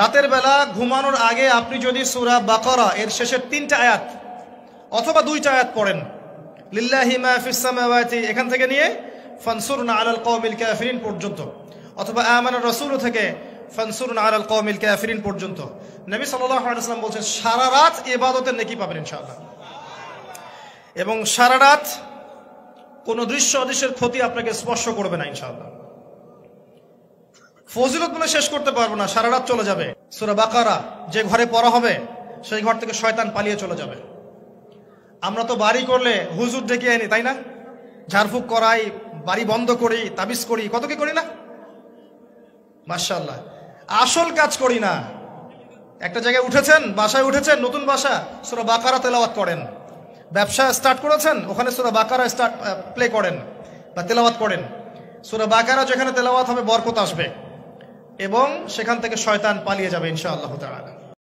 রাতের বেলা ঘুমানোর আগে আপনি যদি সুরা বাকরা এর শেষের তিনটা আয়াত অথবা দুইটা আয়াত পড়েন লিল্লাহিমা এখান থেকে নিয়ে ফানসুরনা আলাল কৌমিল কাফিরিন পর্যন্ত অথবা আমানুর রসুল থেকে ফানসুরনা আলাল কৌমিল কাফিরিন পর্যন্ত নবী সাল্লাম বলছেন সারা রাত ইবাদতের নেকি পাবেন ইনশাআল্লাহ এবং সারা রাত কোনো দৃশ্য অদৃশ্যের ক্ষতি আপনাকে স্পর্শ করবে না ইনশাআল্লাহ ফজিলত বলে শেষ করতে পারবো না সারা রাত চলে যাবে সুরা বাকারা যে ঘরে পড়া হবে সেই ঘর থেকে শয়তান পালিয়ে চলে যাবে আমরা তো বাড়ি করলে হুজুর ডেকে আনি তাই না ঝাড়ফুঁক করাই বাড়ি বন্ধ করি তাবিজ করি কত কি করি না মার্শাল্লাহ আসল কাজ করি না একটা জায়গায় উঠেছেন বাসায় উঠেছেন নতুন বাসা সুরা বাকারা তেলাওয়াত করেন ব্যবসা স্টার্ট করেছেন ওখানে সুরা বাকারা স্টার্ট প্লে করেন বা তেলাওয়াত করেন সুরা বাকারা যেখানে তেলাওয়াত হবে বরকত আসবে এবং সেখান থেকে শয়তান পালিয়ে যাবে ইনশাআল্লাহ তালা